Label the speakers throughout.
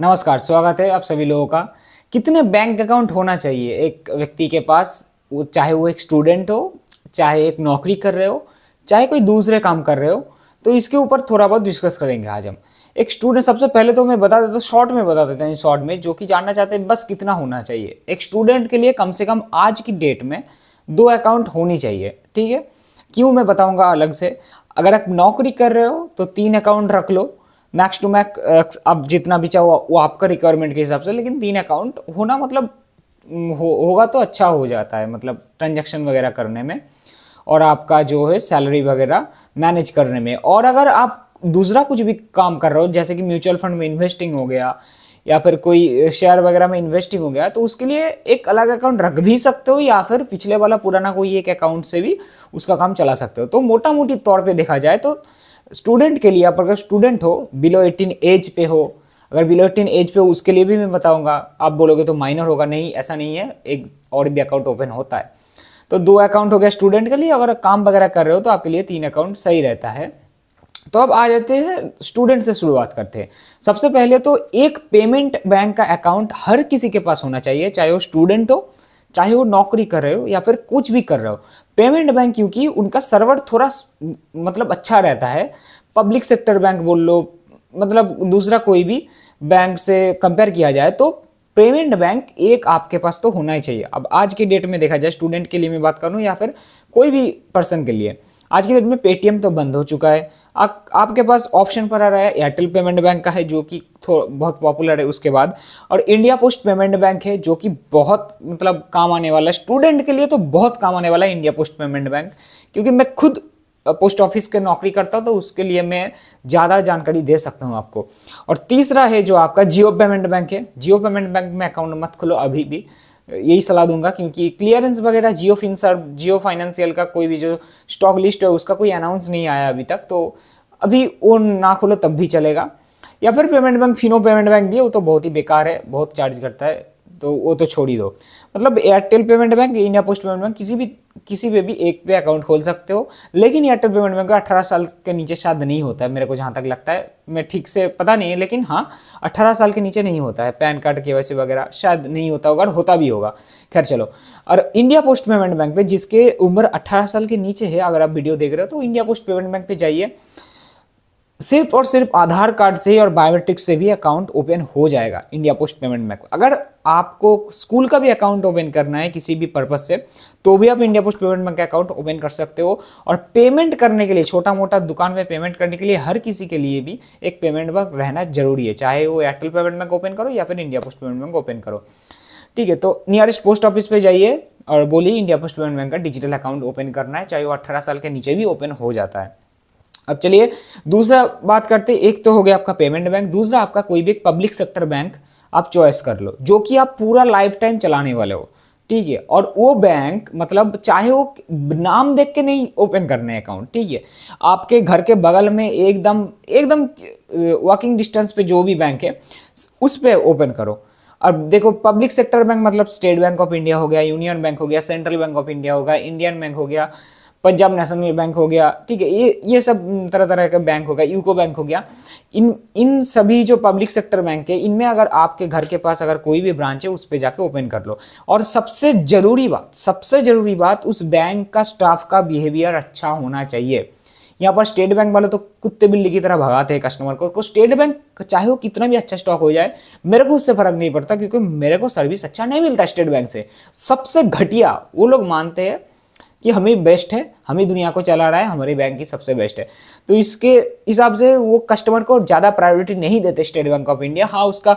Speaker 1: नमस्कार स्वागत है आप सभी लोगों का कितने बैंक अकाउंट होना चाहिए एक व्यक्ति के पास वो चाहे वो एक स्टूडेंट हो चाहे एक नौकरी कर रहे हो चाहे कोई दूसरे काम कर रहे हो तो इसके ऊपर थोड़ा बहुत डिस्कस करेंगे आज हम एक स्टूडेंट सबसे पहले तो मैं बता देता हूँ शॉर्ट में बता देता हूँ शॉर्ट में जो कि जानना चाहते हैं बस कितना होना चाहिए एक स्टूडेंट के लिए कम से कम आज की डेट में दो अकाउंट होनी चाहिए ठीक है क्यों मैं बताऊँगा अलग से अगर आप नौकरी कर रहे हो तो तीन अकाउंट रख लो मैक्स टू मैक्स अब जितना भी चाहो वो आपका रिक्वायरमेंट के हिसाब से लेकिन तीन अकाउंट होना मतलब हम्म, हो होगा तो अच्छा हो जाता है मतलब ट्रांजेक्शन वगैरह करने में और आपका जो है सैलरी वगैरह मैनेज करने में और अगर आप दूसरा कुछ भी काम कर रहे हो जैसे कि म्यूचुअल फंड में इन्वेस्टिंग हो गया या फिर कोई शेयर वगैरह में इन्वेस्टिंग हो गया तो उसके लिए एक अलग अकाउंट रख भी सकते हो या फिर पिछले वाला पुराना कोई एक अकाउंट से भी उसका काम चला सकते हो तो मोटा मोटी तौर पे देखा जाए तो स्टूडेंट के लिए आप अगर स्टूडेंट हो बिलो एटीन एज पे हो अगर बिलो एटीन एज पे हो उसके लिए भी मैं बताऊंगा आप बोलोगे तो माइनर होगा नहीं ऐसा नहीं है एक और भी अकाउंट ओपन होता है तो दो अकाउंट हो गया स्टूडेंट के लिए अगर काम वगैरह कर रहे हो तो आपके लिए तीन अकाउंट सही रहता है तो अब आ जाते हैं स्टूडेंट से शुरुआत करते हैं सबसे पहले तो एक पेमेंट बैंक का अकाउंट हर किसी के पास होना चाहिए चाहे वो स्टूडेंट हो चाहे वो नौकरी कर रहे हो या फिर कुछ भी कर रहे हो पेमेंट बैंक क्योंकि उनका सर्वर थोड़ा मतलब अच्छा रहता है पब्लिक सेक्टर बैंक बोल लो मतलब दूसरा कोई भी बैंक से कंपेयर किया जाए तो पेमेंट बैंक एक आपके पास तो होना ही चाहिए अब आज के डेट में देखा जाए स्टूडेंट के लिए मैं बात करूँ या फिर कोई भी पर्सन के लिए आज की डेट में पेटीएम तो बंद हो चुका है आ, आपके पास ऑप्शन पर आ रहा है एयरटेल पेमेंट बैंक का है जो कि बहुत पॉपुलर है उसके बाद और इंडिया पोस्ट पेमेंट बैंक है जो कि बहुत मतलब काम आने वाला है स्टूडेंट के लिए तो बहुत काम आने वाला है इंडिया पोस्ट पेमेंट बैंक क्योंकि मैं खुद पोस्ट ऑफिस के नौकरी करता हूँ तो उसके लिए मैं ज़्यादा जानकारी दे सकता हूँ आपको और तीसरा है जो आपका जियो पेमेंट बैंक है जियो पेमेंट बैंक में अकाउंट मत खोलो अभी भी यही सलाह दूंगा क्योंकि क्लियरेंस वगैरह जियो फिनसर जियो फाइनेंशियल का कोई भी जो स्टॉक लिस्ट है उसका कोई अनाउंस नहीं आया अभी तक तो अभी वो ना खोलो तब भी चलेगा या फिर payment bank Fino payment bank भी है वो तो बहुत ही बेकार है बहुत चार्ज करता है तो वो तो छोड़ ही दो मतलब Airtel payment bank India post payment bank किसी भी किसी पे भी एक पे अकाउंट खोल सकते हो लेकिन एयरटेल पेमेंट बैंक का अठारह साल के नीचे शायद नहीं होता है मेरे को जहाँ तक लगता है मैं ठीक से पता नहीं है लेकिन हाँ अट्ठारह साल के नीचे नहीं होता है पैन कार्ड के वैसे वगैरह शायद नहीं होता होगा और होता भी होगा खैर चलो और इंडिया पोस्ट पेमेंट बैंक पे जिसके उम्र अट्ठारह साल के नीचे है अगर आप वीडियो देख रहे हो तो इंडिया पोस्ट पेमेंट बैंक पे जाइए सिर्फ और सिर्फ आधार कार्ड से और बायोमेट्रिक से भी अकाउंट ओपन हो जाएगा इंडिया पोस्ट पेमेंट बैंक अगर आपको स्कूल का भी अकाउंट ओपन करना है किसी भी पर्पज़ से तो भी आप इंडिया पोस्ट पेमेंट बैंक का अकाउंट ओपन कर सकते हो और पेमेंट करने के लिए छोटा मोटा दुकान में पेमेंट करने के लिए हर किसी के लिए भी एक पेमेंट बैंक रहना जरूरी है चाहे वो एयरटेल पेमेंट बैंक ओपन करो या फिर India post payment bank open करो ठीक है तो नियरेस्ट पोस्ट ऑफिस पे जाइए और बोलिए इंडिया पोस्ट पेमेंट बैंक का डिजिटल अकाउंट ओपन करना है चाहे वो अट्ठारह साल के नीचे भी ओपन हो जाता है अब चलिए दूसरा बात करते एक तो हो गया आपका पेमेंट बैंक दूसरा आपका कोई भी एक पब्लिक सेक्टर बैंक आप चॉइस कर लो जो कि आप पूरा लाइफ टाइम चलाने वाले हो ठीक है और वो बैंक मतलब चाहे वो नाम देख के नहीं ओपन करने अकाउंट ठीक है आपके घर के बगल में एकदम एकदम वॉकिंग डिस्टेंस पे जो भी बैंक है उस पर ओपन करो अब देखो पब्लिक सेक्टर बैंक मतलब स्टेट बैंक ऑफ इंडिया हो गया यूनियन बैंक हो गया सेंट्रल बैंक ऑफ इंडिया हो गया इंडियन बैंक हो गया पंजाब नेशनल बैंक हो गया ठीक है ये ये सब तरह तरह का बैंक हो गया यूको बैंक हो गया इन इन सभी जो पब्लिक सेक्टर बैंक है इनमें अगर आपके घर के पास अगर कोई भी ब्रांच है उस पर जाके ओपन कर लो और सबसे ज़रूरी बात सबसे ज़रूरी बात उस बैंक का स्टाफ का बिहेवियर अच्छा होना चाहिए यहाँ पर स्टेट बैंक वाले तो कुत्ते बिल्ली की तरह भगाते हैं कस्टमर को तो स्टेट बैंक चाहे वो कितना भी अच्छा स्टॉक हो जाए मेरे को उससे फर्क नहीं पड़ता क्योंकि मेरे को सर्विस अच्छा नहीं मिलता स्टेट बैंक से सबसे घटिया वो लोग मानते हैं कि हमें बेस्ट है हमें दुनिया को चला रहा है हमारे बैंक ही सबसे बेस्ट है तो इसके हिसाब से वो कस्टमर को ज़्यादा प्रायोरिटी नहीं देते स्टेट बैंक ऑफ इंडिया हाँ उसका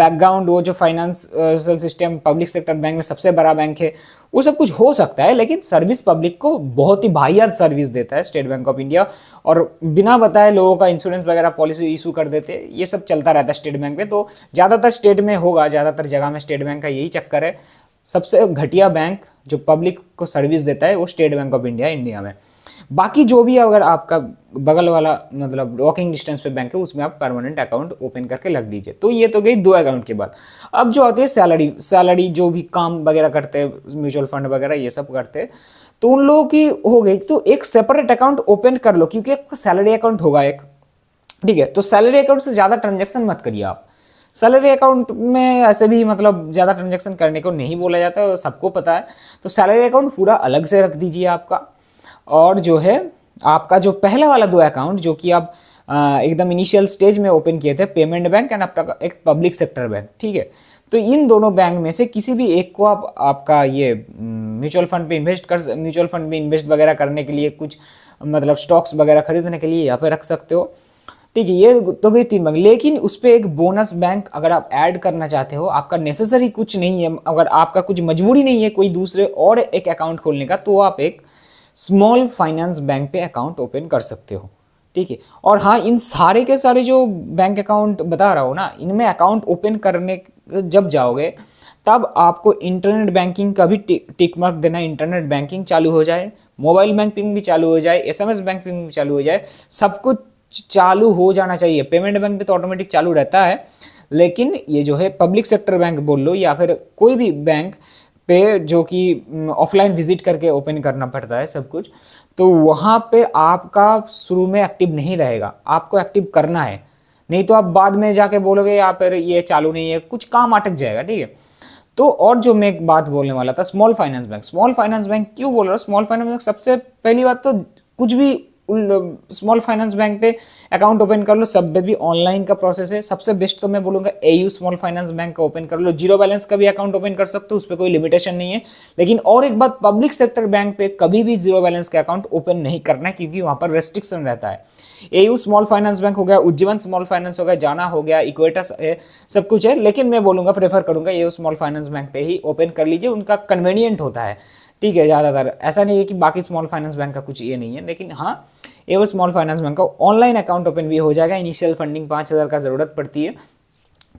Speaker 1: बैकग्राउंड वो जो financial system public sector bank में सबसे बड़ा बैंक है वो सब कुछ हो सकता है लेकिन सर्विस पब्लिक को बहुत ही भाइयात सर्विस देता है स्टेट बैंक ऑफ इंडिया और बिना बताए लोगों का इंश्योरेंस वगैरह पॉलिसी इशू कर देते ये सब चलता रहता है स्टेट बैंक में तो ज़्यादातर स्टेट में होगा ज़्यादातर जगह में स्टेट बैंक का यही चक्कर है सबसे घटिया बैंक जो पब्लिक को सर्विस देता है वो state bank of India India में बाकी जो भी अगर आपका बगल वाला मतलब वॉकिंग डिस्टेंस पे बैंक है उसमें आप परमानेंट अकाउंट ओपन करके लग दीजिए तो ये तो गई दो अकाउंट की बात अब जो आती है सैलरी सैलरी जो भी काम वगैरह करते हैं म्यूचुअल फंड वगैरह ये सब करते हैं तो उन लोगों की हो गई तो एक सेपरेट अकाउंट ओपन कर लो क्योंकि सैलरी अकाउंट होगा एक ठीक है तो सैलरी अकाउंट से ज़्यादा ट्रांजेक्शन मत करिए आप सैलरी अकाउंट में ऐसे भी मतलब ज़्यादा ट्रांजेक्शन करने को नहीं बोला जाता है सबको पता है तो सैलरी अकाउंट पूरा अलग से रख दीजिए आपका और जो है आपका जो पहला वाला दो अकाउंट जो कि आप एकदम इनिशियल स्टेज में ओपन किए थे पेमेंट बैंक एंड आपका एक पब्लिक सेक्टर बैंक ठीक है तो इन दोनों बैंक में से किसी भी एक को आप आपका ये म्यूचुअल फंड पे इन्वेस्ट कर म्यूचुअल फंड में इन्वेस्ट वगैरह करने के लिए कुछ मतलब स्टॉक्स वगैरह खरीदने के लिए यहाँ पे रख सकते हो ठीक है ये तो गई तीन बैंक लेकिन उस पर एक बोनस बैंक अगर आप ऐड करना चाहते हो आपका नेसेसरी कुछ नहीं है अगर आपका कुछ मजबूरी नहीं है कोई दूसरे और एक अकाउंट खोलने का तो आप एक स्मॉल फाइनेंस बैंक पे अकाउंट ओपन कर सकते हो ठीक है और हाँ इन सारे के सारे जो बैंक अकाउंट बता रहा हो ना इनमें अकाउंट ओपन करने जब जाओगे तब आपको इंटरनेट बैंकिंग का भी टिक मार्क देना इंटरनेट बैंकिंग चालू हो जाए मोबाइल बैंकिंग भी चालू हो जाए एसएमएस बैंकिंग भी चालू हो जाए सब कुछ चालू हो जाना चाहिए पेमेंट बैंक में तो ऑटोमेटिक चालू रहता है लेकिन ये जो है पब्लिक सेक्टर बैंक बोल लो या फिर कोई भी बैंक पे जो कि ऑफलाइन विजिट करके ओपन करना पड़ता है सब कुछ तो वहाँ पे आपका शुरू में एक्टिव नहीं रहेगा आपको एक्टिव करना है नहीं तो आप बाद में जाके बोलोगे या फिर ये चालू नहीं है कुछ काम अटक जाएगा ठीक है तो और जो मैं एक बात बोलने वाला था small finance bank small finance bank क्यों बोल रहा हूँ स्मॉल फाइनेंस बैंक सबसे पहली बात तो कुछ भी स्मॉल फाइनेंस बैंक पे अकाउंट ओपन कर लो सब पे भी ऑनलाइन का प्रोसेस है सबसे बेस्ट तो मैं बोलूंगा एयू स्मॉल फाइनेंस बैंक का ओपन कर लो जीरो बैलेंस का भी अकाउंट ओपन कर सकते हो उस पर कोई लिमिटेशन नहीं है लेकिन और एक बात पब्लिक सेक्टर बैंक पे कभी भी जीरो बैलेंस का अकाउंट ओपन नहीं करना है क्योंकि वहां पर रेस्ट्रिक्शन रहता है एयू स्मॉल फाइनेंस बैंक हो गया उज्जीवन स्मॉल फाइनेंस हो गया जाना हो गया इक्वेटस है सब कुछ है लेकिन मैं बोलूंगा प्रेफर करूंगा एयू स्मॉल फाइनेंस बैंक पे ही ओपन कर लीजिए उनका कन्वीनियंट होता है ठीक है ज़्यादातर ऐसा नहीं है कि बाकी स्मॉल फाइनेंस बैंक का कुछ ये नहीं है लेकिन हाँ वो स्मॉल फाइनेंस बैंक का ऑनलाइन अकाउंट ओपन भी हो जाएगा इनिशियल फंडिंग पाँच हज़ार का ज़रूरत पड़ती है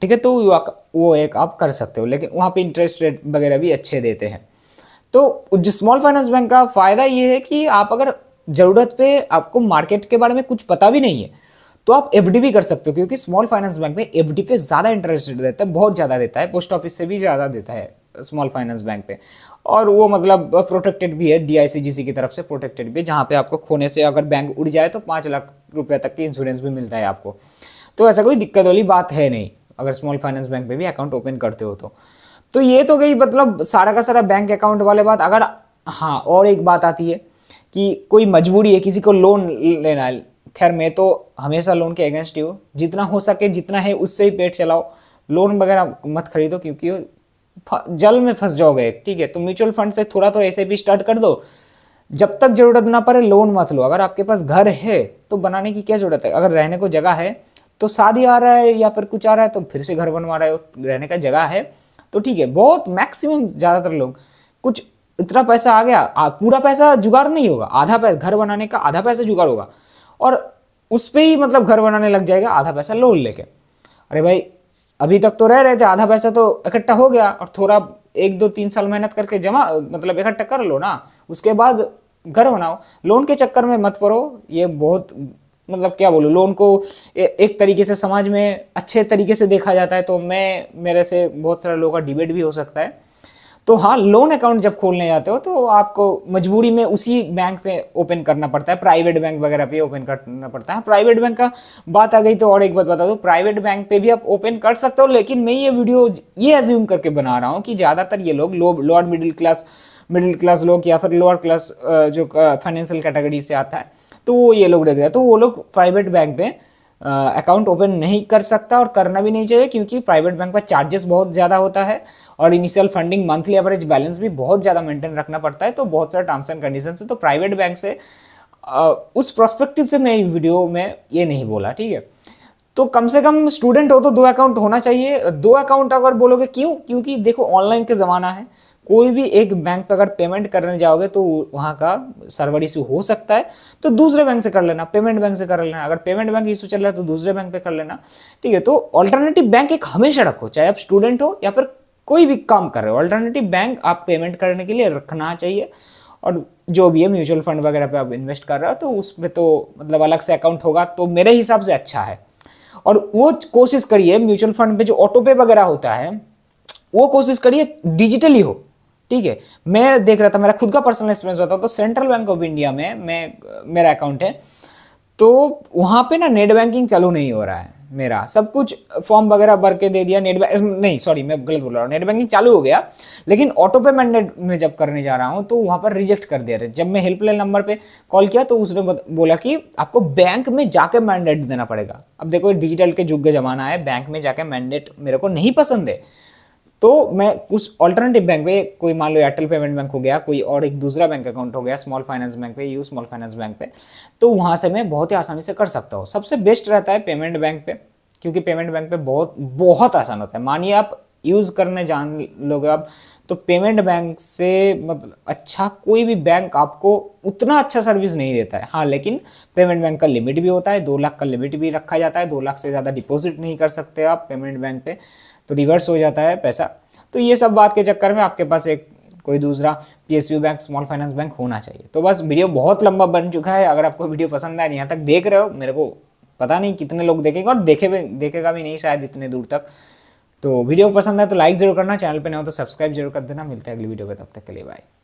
Speaker 1: ठीक है तो वो एक आप कर सकते हो लेकिन वहाँ पे इंटरेस्ट रेट वगैरह भी अच्छे देते हैं तो जो स्मॉल फाइनेंस बैंक का फ़ायदा ये है कि आप अगर ज़रूरत पे आपको मार्केट के बारे में कुछ पता भी नहीं है तो आप एफ भी कर सकते हो क्योंकि स्मॉल फाइनेंस बैंक में एफ पे ज़्यादा इंटरेस्ट रेट देता है बहुत ज़्यादा देता है पोस्ट ऑफिस से भी ज़्यादा देता है स्मॉल फाइनेंस बैंक पे और वो मतलब प्रोटेक्टेड भी है डीआईसीजीसी की तरफ से प्रोटेक्टेड भी जहाँ पे आपको खोने से अगर बैंक उड़ जाए तो पाँच लाख रुपये तक की इंश्योरेंस भी मिलता है आपको तो ऐसा कोई दिक्कत वाली बात है नहीं अगर स्मॉल फाइनेंस बैंक में भी अकाउंट ओपन करते हो तो तो ये तो गई मतलब सारा का सारा बैंक अकाउंट वाले बात अगर हाँ और एक बात आती है कि कोई मजबूरी है किसी को लोन लेना है खैर मैं तो हमेशा लोन के अगेंस्ट ही हूँ जितना हो सके जितना है उससे ही पेट चलाओ लोन वगैरह मत खरीदो क्योंकि जल में फंस जाओगे ठीक है तो म्यूचुअल फंड से थोड़ा थोड़ा तो ऐसे भी स्टार्ट कर दो जब तक जरूरत ना पड़े लोन मत लो अगर आपके पास घर है तो बनाने की क्या जरूरत है अगर रहने को जगह है तो शादी आ रहा है या फिर कुछ आ रहा है तो फिर से घर बनवा रहे हो रहने का जगह है तो ठीक है बहुत मैक्सिमम ज़्यादातर लोग कुछ इतना पैसा आ गया आ, पूरा पैसा जुगाड़ नहीं होगा आधा पैसा घर बनाने का आधा पैसा जुगाड़ होगा और उस पर ही मतलब घर बनाने लग जाएगा आधा पैसा लोन लेके अरे भाई अभी तक तो रह रहे थे आधा पैसा तो इकट्ठा हो गया और थोड़ा एक दो तीन साल मेहनत करके जमा मतलब इकट्ठा कर लो ना उसके बाद घर बनाओ लोन के चक्कर में मत पड़ो ये बहुत मतलब क्या बोलूँ लोन को एक तरीके से समाज में अच्छे तरीके से देखा जाता है तो मैं मेरे से बहुत सारे लोगों का डिबेट भी हो सकता है तो हाँ लोन अकाउंट जब खोलने जाते हो तो आपको मजबूरी में उसी बैंक पे ओपन करना पड़ता है प्राइवेट बैंक वगैरह पे ओपन करना पड़ता है प्राइवेट बैंक का बात आ गई तो और एक बात बता दो प्राइवेट बैंक पे भी आप ओपन कर सकते हो लेकिन मैं ये वीडियो ये एज्यूम करके बना रहा हूँ कि ज़्यादातर ये लोग low lower middle class middle class लोग या फिर लोअर क्लास जो फाइनेंशियल कैटेगरी से आता है तो ये लोग रहते हैं तो वो लोग प्राइवेट बैंक में अकाउंट ओपन नहीं कर सकता और करना भी नहीं चाहिए क्योंकि प्राइवेट बैंक का चार्जेस बहुत ज़्यादा होता है और initial funding monthly average balance भी बहुत ज़्यादा मेंटेन रखना पड़ता है तो बहुत सारे टर्म्स एंड कंडीशन है तो प्राइवेट बैंक से उस प्रोस्पेक्टिव से मैं वीडियो में ये नहीं बोला ठीक है तो कम से कम स्टूडेंट हो तो दो अकाउंट होना चाहिए दो अकाउंट अगर बोलोगे क्यों क्योंकि देखो ऑनलाइन के ज़माना है कोई भी एक बैंक पर अगर पेमेंट करने जाओगे तो वहाँ का सर्वर इशू हो सकता है तो दूसरे बैंक से कर लेना पेमेंट बैंक से कर लेना अगर पेमेंट बैंक इशू चल रहा है तो दूसरे बैंक पे कर लेना ठीक है तो ऑल्टरनेटिव बैंक एक हमेशा रखो चाहे आप स्टूडेंट हो या फिर कोई भी काम कर रहे हो ऑल्टरनेटिव बैंक आप पेमेंट करने के लिए रखना चाहिए और जो भी है म्यूचुअल फंड वगैरह पे आप इन्वेस्ट कर रहे हो तो उसमें तो मतलब अलग से अकाउंट होगा तो मेरे हिसाब से अच्छा है और वो कोशिश करिए म्यूचुअल फंड पे जो ऑटो पे वगैरह होता है वो कोशिश करिए डिजिटली हो ठीक है मैं देख रहा था मेरा खुद का पर्सनल एक्सपीरियंस होता तो सेंट्रल बैंक ऑफ इंडिया में मैं मेरा अकाउंट है तो वहाँ पे ना नेट बैंकिंग चालू नहीं हो रहा है मेरा सब कुछ फॉर्म वगैरह भर के दे दिया नेट नहीं सॉरी मैं गलत बोल रहा हूँ नेट बैंकिंग चालू हो गया लेकिन ऑटो पेमेंट नेट में जब करने जा रहा हूँ तो वहाँ पर रिजेक्ट कर दिया जब मैं हेल्पलाइन नंबर पे कॉल किया तो उसने बोला कि आपको बैंक में जाके मैंडेट देना पड़ेगा अब देखो डिजिटल के युग का जमाना है बैंक में जाके मैंडेट मेरे को नहीं पसंद है तो मैं उस ऑल्टरनेटिव बैंक में कोई मान लो एयरटेल पेमेंट बैंक हो गया कोई और एक दूसरा बैंक अकाउंट हो गया स्मॉल फाइनेंस बैंक पे यू स्मॉल फाइनेंस बैंक पे तो वहाँ से मैं बहुत ही आसानी से कर सकता हूँ सबसे बेस्ट रहता है पेमेंट बैंक पे क्योंकि पेमेंट बैंक पे बहुत बहुत आसान होता है मानिए आप यूज़ करने जान लोगे आप तो पेमेंट बैंक से मतलब अच्छा कोई भी बैंक आपको उतना अच्छा सर्विस नहीं देता है हाँ लेकिन पेमेंट बैंक का लिमिट भी होता है दो लाख का लिमिट भी रखा जाता है दो लाख से ज़्यादा डिपॉजिट नहीं कर सकते आप पेमेंट बैंक पे तो रिवर्स हो जाता है पैसा तो ये सब बात के चक्कर में आपके पास एक कोई दूसरा P S U bank small finance bank होना चाहिए तो बस वीडियो बहुत लंबा बन चुका है अगर आपको वीडियो पसंद आए यहाँ तक देख रहे हो मेरे को पता नहीं कितने लोग देखेंगे और देखे भी देखेगा भी नहीं शायद इतने दूर तक तो वीडियो पसंद है तो लाइक जरूर करना चैनल पर ना हो तो सब्सक्राइब जरूर कर देना मिलते हैं अगली वीडियो में तब तक के लिए बाय